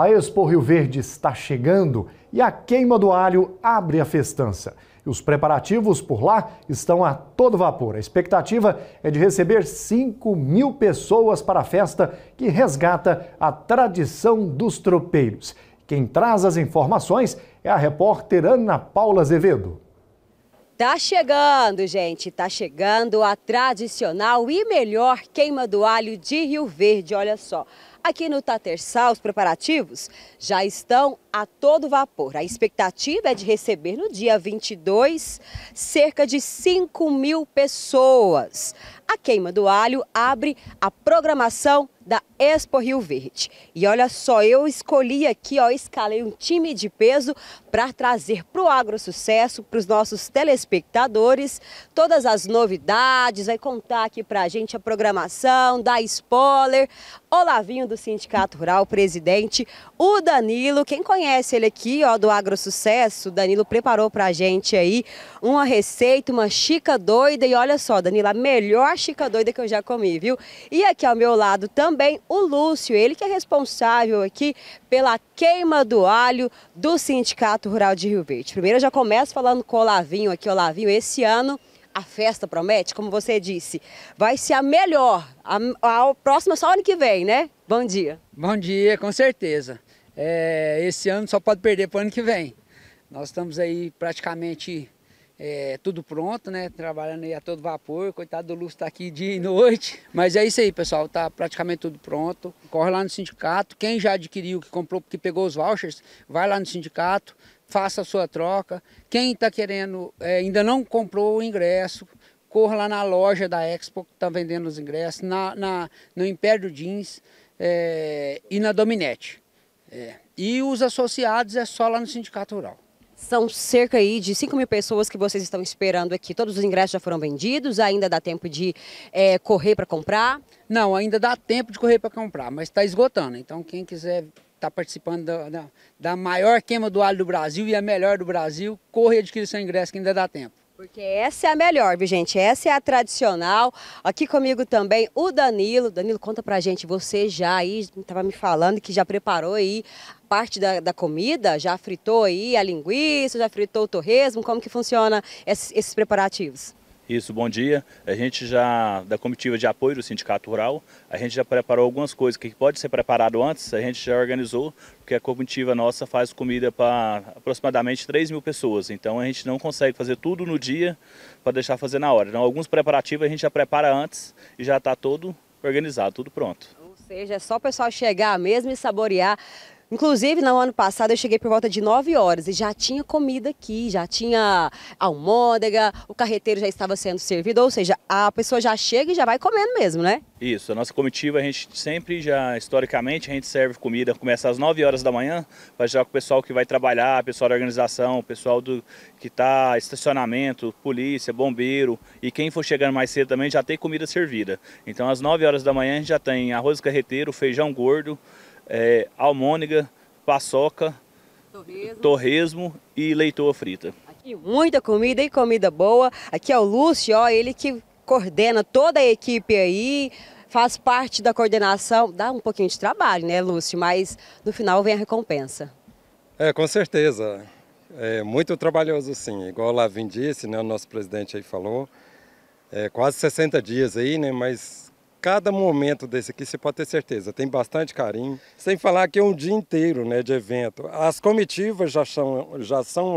A Expo Rio Verde está chegando e a queima do alho abre a festança. E os preparativos por lá estão a todo vapor. A expectativa é de receber 5 mil pessoas para a festa que resgata a tradição dos tropeiros. Quem traz as informações é a repórter Ana Paula Azevedo. Tá chegando, gente, tá chegando a tradicional e melhor queima do alho de Rio Verde, olha só. Aqui no Tatersal, os preparativos já estão a todo vapor. A expectativa é de receber no dia 22 cerca de 5 mil pessoas. A Queima do Alho abre a programação da Expo Rio Verde. E olha só, eu escolhi aqui, ó, escalei um time de peso para trazer para o Agro Sucesso, para os nossos telespectadores, todas as novidades, vai contar aqui para a gente a programação, da spoiler. Olavinho do Sindicato Rural, presidente, o Danilo, quem conhece conhece ele aqui, ó, do Agro Sucesso. Danilo preparou pra gente aí uma receita, uma chica doida. E olha só, Danilo, a melhor chica doida que eu já comi, viu? E aqui ao meu lado também o Lúcio, ele que é responsável aqui pela queima do alho do Sindicato Rural de Rio Verde. Primeiro eu já começo falando com o Lavinho aqui, o Lavinho. esse ano a festa promete, como você disse, vai ser a melhor. a, a próxima só ano que vem, né? Bom dia. Bom dia, com certeza é, esse ano só pode perder para o ano que vem. Nós estamos aí praticamente é, tudo pronto, né? Trabalhando aí a todo vapor. Coitado do Lúcio está aqui dia e noite. Mas é isso aí, pessoal. Tá praticamente tudo pronto. Corre lá no sindicato. Quem já adquiriu, que comprou, que pegou os vouchers, vai lá no sindicato, faça a sua troca. Quem está querendo, é, ainda não comprou o ingresso, corra lá na loja da Expo, que está vendendo os ingressos, na, na no Império Jeans é, e na Dominete. É. E os associados é só lá no Sindicato Rural. São cerca aí de 5 mil pessoas que vocês estão esperando aqui. Todos os ingressos já foram vendidos? Ainda dá tempo de é, correr para comprar? Não, ainda dá tempo de correr para comprar, mas está esgotando. Então quem quiser estar tá participando da, da, maior queima do alho do Brasil e a melhor do Brasil, corre e adquire seu ingresso que ainda dá tempo. Porque essa é a melhor, viu, gente? Essa é a tradicional. Aqui comigo também o Danilo. Danilo, conta pra gente, você já aí, estava me falando que já preparou aí parte da, da, comida? Já fritou aí a linguiça, já fritou o torresmo? Como que funciona esses, esses preparativos? Isso, bom dia. A gente já, da comitiva de apoio do Sindicato Rural, a gente já preparou algumas coisas que pode ser preparado antes, a gente já organizou, porque a comitiva nossa faz comida para aproximadamente 3 mil pessoas, então a gente não consegue fazer tudo no dia para deixar fazer na hora. Então alguns preparativos a gente já prepara antes e já está todo organizado, tudo pronto. Ou seja, é só o pessoal chegar mesmo e saborear Inclusive, no ano passado, eu cheguei por volta de 9 horas e já tinha comida aqui, já tinha almôndega, o carreteiro já estava sendo servido, ou seja, a pessoa já chega e já vai comendo mesmo, né? Isso, a nossa comitiva, a gente sempre já, historicamente, a gente serve comida, começa às 9 horas da manhã, para já com o pessoal que vai trabalhar, pessoal da organização, pessoal do que está estacionamento, polícia, bombeiro, e quem for chegando mais cedo também já tem comida servida. Então, às 9 horas da manhã, a gente já tem arroz carreteiro, feijão gordo, é, almônega, paçoca, torresmo. torresmo e leitoa frita. Aqui muita comida e comida boa. Aqui é o Lúcio, ó, ele que coordena toda a equipe aí, faz parte da coordenação. Dá um pouquinho de trabalho, né, Lúcio? Mas no final vem a recompensa. É, com certeza. É muito trabalhoso, sim. Igual o Lavin disse, né, o nosso presidente aí falou, é quase 60 dias aí, né, mas Cada momento desse aqui, você pode ter certeza, tem bastante carinho. Sem falar que é um dia inteiro né, de evento. As comitivas já são, já são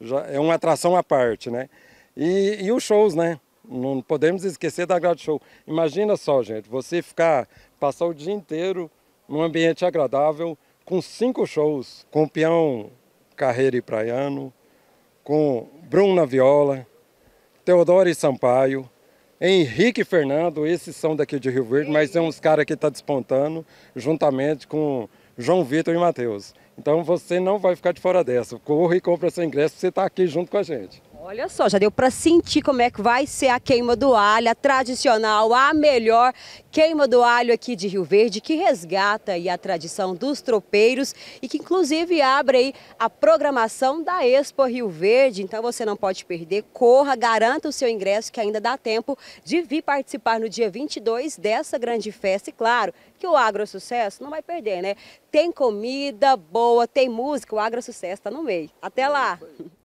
já é uma atração à parte, né? E, e os shows, né? Não podemos esquecer da grade show. Imagina só, gente, você ficar, passar o dia inteiro num ambiente agradável, com cinco shows, com Peão Carreira e Praiano, com Bruna Viola, Teodoro e Sampaio, Henrique Fernando, esses são daqui de Rio Verde, mas são uns caras que estão tá despontando juntamente com João Vitor e Matheus. Então você não vai ficar de fora dessa. Corre e compra seu ingresso, você está aqui junto com a gente. Olha só, já deu para sentir como é que vai ser a queima do alho, a tradicional, a melhor queima do alho aqui de Rio Verde, que resgata a tradição dos tropeiros e que inclusive abre aí a programação da Expo Rio Verde. Então você não pode perder, corra, garanta o seu ingresso que ainda dá tempo de vir participar no dia 22 dessa grande festa. E claro, que o Agro Sucesso não vai perder, né? Tem comida boa, tem música, o Agro Sucesso está no meio. Até lá!